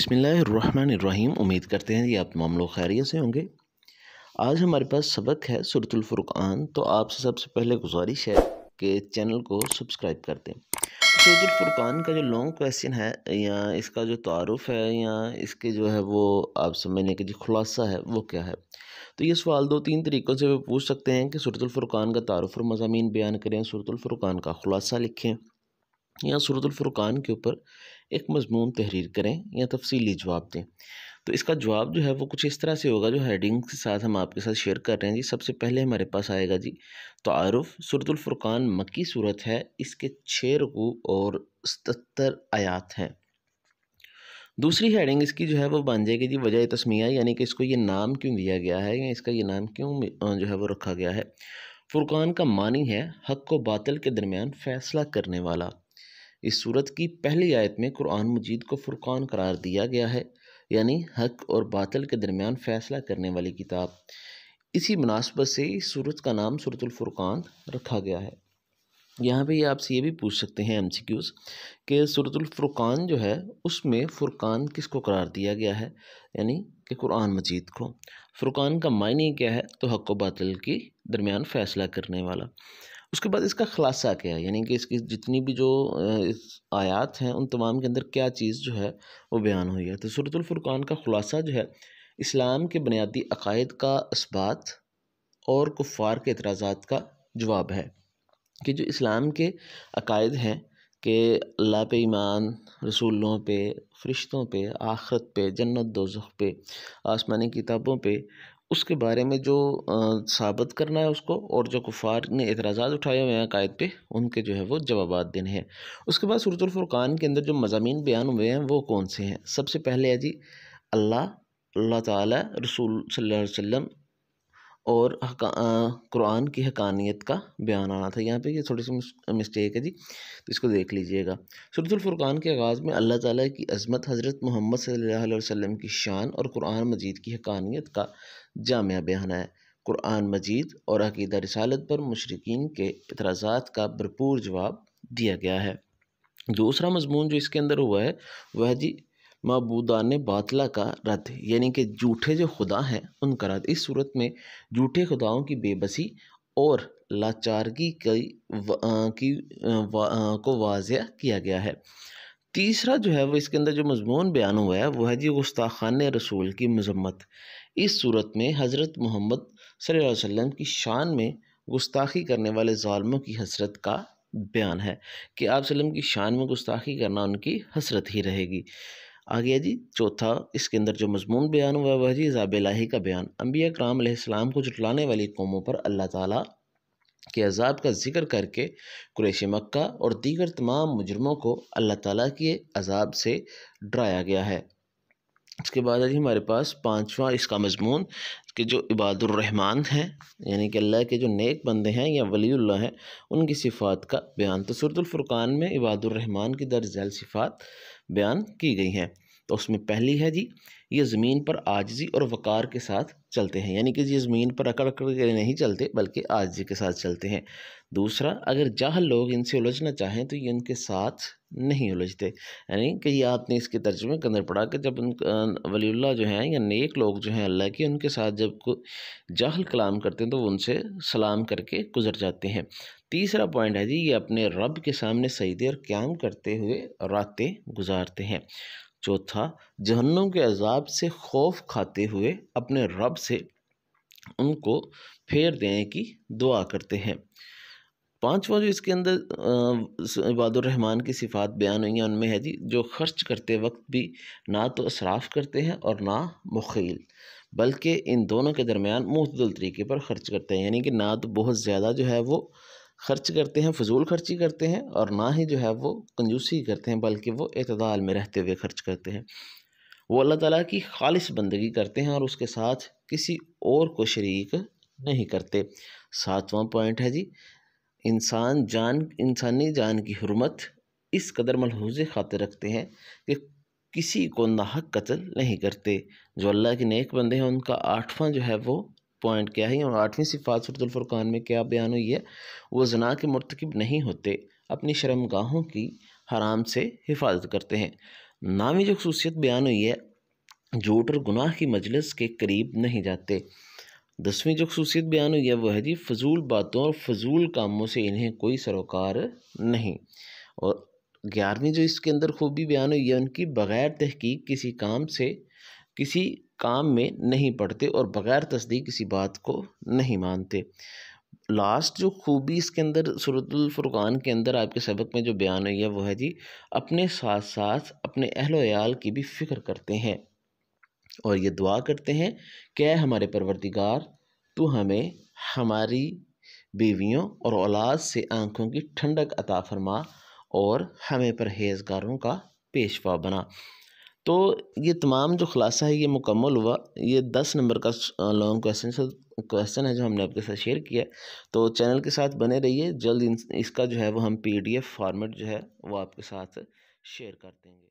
बिसमीम उम्मीद करते हैं ये आप मामलो खैरियत से होंगे आज हमारे पास सबक है सुरतुल्फ़ुरान तो आपसे सबसे पहले गुजारिश है कि चैनल को सब्सक्राइब कर दें सुरतुल्फ़ुरान का जो लॉन्ग क्वेश्चन है या इसका जो तारफ़ है या इसके जो है वो आप समझने के जो खुलासा है वो क्या है तो ये सवाल दो तीन तरीक़ों से वो पूछ सकते हैं कि सुरतुल्फ़ुरान का तारफ़ और मजामी बयान करें सुरतुल्फ़ुरान का खुलासा लिखें या सूरतुल्फ़ुरान के ऊपर एक मजमून तहरीर करें या तफसीली जवाब दें तो इसका जवाब जो है वो कुछ इस तरह से होगा जो हेडिंग के साथ हम आपके साथ शेयर कर रहे हैं जी सबसे पहले हमारे पास आएगा जी तो आरफ़ सूरतुल्फ़ुरक़ान मक्की सूरत है इसके छः रकू और सतर आयात हैं दूसरी हेडिंग इसकी जो है वो बन जाएगी जी वजह तस्मिया यानी कि इसको ये नाम क्यों दिया गया है या इसका ये नाम क्यों जो है वो रखा गया है फ़ुरक़ान का मानी है हक व बातल के दरमियान फ़ैसला करने वाला इस सूरत की पहली आयत में कुरान मजीद को फ़ुरक़ान करार दिया गया है यानी हक और बातल के दरमियान फ़ैसला करने वाली किताब इसी मुनासबत से इस सूरत का नाम सूरतुल्फ़ुरक़ान रखा गया है यहाँ पे ये आपसे ये भी पूछ सकते हैं एम सी क्यूज़ कि सूरतुल्फ़ुरक़ान जो है उसमें फ़ुरक़ान किसको करार दिया गया है यानी कि कुरान मजीद को फ़ुरक़ान का मायने क्या है तो हक व बातल के दरमियान फ़ैसला करने वाला उसके बाद इसका ख़ुलासा क्या है यानी कि इसकी जितनी भी जो आयात हैं उन तमाम के अंदर क्या चीज़ जो है वो बयान हुई है तो सूरतुल्फ़ुरक़ान का ख़ुलासा जो है इस्लाम के बुनियादी अकायद का इस्बात और कुफ़ार के एतराज़ का जवाब है कि जो इस्लाम के अकायद हैं कि अल्लाह पे ईमान रसूलों पे फ़रिश्तों पे आखरत पे जन्नत दोजख पे आसमानी किताबों पे उसके बारे में जो साबित करना है उसको और जो कुफ़ार ने एतराज़ उठाए हुए हैं अकायद पे उनके जो है वो जवाब देने हैं उसके बाद सूरतुल्फ़ुरक़ान के अंदर जो मजामी बयान हुए हैं वो कौन से हैं सबसे पहले है जी अल्लाह अल्लाह ताला रसूल सल्लल्लाहु अलैहि वसल्लम और कुरान की हकानियत का बयान आना था यहाँ पे ये थोड़ी सी मिस्टेक है जी तो इसको देख लीजिएगा सूरतुल के आगाज़ में अल्लाह ताला की अज़मत हज़रत मोहम्मद सल्लल्लाहु अलैहि वसल्लम की शान और कुरान मजीद की हकानियत का जाम बयान है कुरान मजीद और अकीदा रसालत पर मशरकिन के इतराज़ात का भरपूर जवाब दिया गया है दूसरा मजमून जो इसके अंदर हुआ है वह जी मबूदा ने बातला का रद्द यानी कि झूठे जो खुदा हैं उनका रद्द इस सूरत में झूठे खुदाओं की बेबसी और लाचारगी की की वा, को वाज़ किया गया है तीसरा जो है वो इसके अंदर जो मजमून बयान हुआ है वह है जी गुस्ताखान रसूल की मजम्मत इस सूरत में हज़रत मोहम्मद सल्लल्लाहु वसल्लम की शान में गुस्ताखी करने वाले ालमों की हसरत का बयान है कि आप की शान में गुस्ताखी करना उनकी हसरत ही रहेगी आ गया जी चौथा इसके अंदर जो मजमून बयान हुआ वह जी लाही का बयान अम्बिया कराम को जुटलाने वाली कौमों पर अल्लाह ताली के अजाब का जिक्र करके क्रेश मक्का और दीगर तमाम मुजरमों को अल्लाह ताली के अजाब से डराया गया है इसके बाद है जी हमारे पास पाँचवा इसका मजमून कि जो इबादुररहमान हैं यानी कि अल्लाह के जो नेक बंदे हैं या वलील्ला हैं उनकी सिफ़ात का बयान तो सुरतुल्फ़ुरक़ान में इबादुररहमान की दर्ज झैल सिफ़ात बयान की गई हैं तो उसमें पहली है जी ये ज़मीन पर आजजी और वक़ार के साथ चलते हैं यानी कि ये ज़मीन पर अकड़ अकड़ के नहीं चलते बल्कि आजजी के साथ चलते हैं दूसरा अगर जाहल लोग इनसे उलझना चाहें तो ये उनके साथ नहीं उलझते यानी कि ये आपने इसके तर्जुमे के अंदर पढ़ा कि जब उन वलील्ला जो हैं या नेक लोग जो हैं अल्लाह के उनके साथ जब को जाहल कलाम करते हैं तो वो उनसे सलाम करके गुजर जाते हैं तीसरा पॉइंट है जी ये अपने रब के सामने सईदे और क्याम करते हुए रातें गुजारते हैं चौथा जहन्नम के अजाब से खौफ खाते हुए अपने रब से उनको फेर देने की दुआ करते हैं पांचवा जो इसके अंदर इबादुररहमान की सिफात बयान हुई हैं उनमें है जी जो खर्च करते वक्त भी ना तो असराफ करते हैं और ना मुखील बल्कि इन दोनों के दरमियान मुतदल तरीके पर खर्च करते हैं यानी कि ना तो बहुत ज़्यादा जो है वो खर्च करते हैं फजूल खर्ची करते हैं और ना ही जो है वो कंजूसी करते हैं बल्कि वो अतदाल में रहते हुए खर्च करते हैं वो अल्लाह ताला की खालिस बंदगी करते हैं और उसके साथ किसी और को शरीक नहीं करते सातवां पॉइंट है जी इंसान जान इंसानी जान की हरमत इस कदर मलहूज खातिर रखते हैं कि किसी को नाहक कत्ल नहीं करते जो अल्लाह के नेक बंदे हैं उनका आठवां जो है वो पॉइंट क्या है और आठवीं सिफात सूरतुल्फ़ुरक़ान में क्या बयान हुई है वो जना के मरतकब नहीं होते अपनी शर्मगाहों की हराम से हिफाजत करते हैं नामी जो खसूसियत बयान हुई है झूठ और गुनाह की मजलिस के करीब नहीं जाते दसवीं जो खसूसियत बयान हुई है वह है जी फजूल बातों और फजूल कामों से इन्हें कोई सरोकार नहीं और ग्यारहवीं जो इसके अंदर खूबी बयान हुई है उनकी बग़ैर तहकीक किसी काम से किसी काम में नहीं पढ़ते और बग़ैर तस्दीक किसी बात को नहीं मानते लास्ट जो खूबी इसके अंदर सूरतुल के अंदर आपके सबक में जो बयान हुई है वो है जी अपने साथ साथ अपने अहलोयाल की भी फ़िक्र करते हैं और ये दुआ करते हैं कि हमारे परवरदिगार तो हमें हमारी बीवियों और औलाद से आंखों की ठंडक अता फरमा और हमें परहेजगारों का पेशवा बना तो ये तमाम जो ख़ुलासा है ये मुकम्मल हुआ ये दस नंबर का लॉन्ग क्वेश्चन क्वेश्चन है जो हमने आपके साथ शेयर किया तो चैनल के साथ बने रहिए जल्द इसका जो है वो हम पीडीएफ फॉर्मेट जो है वो आपके साथ शेयर कर देंगे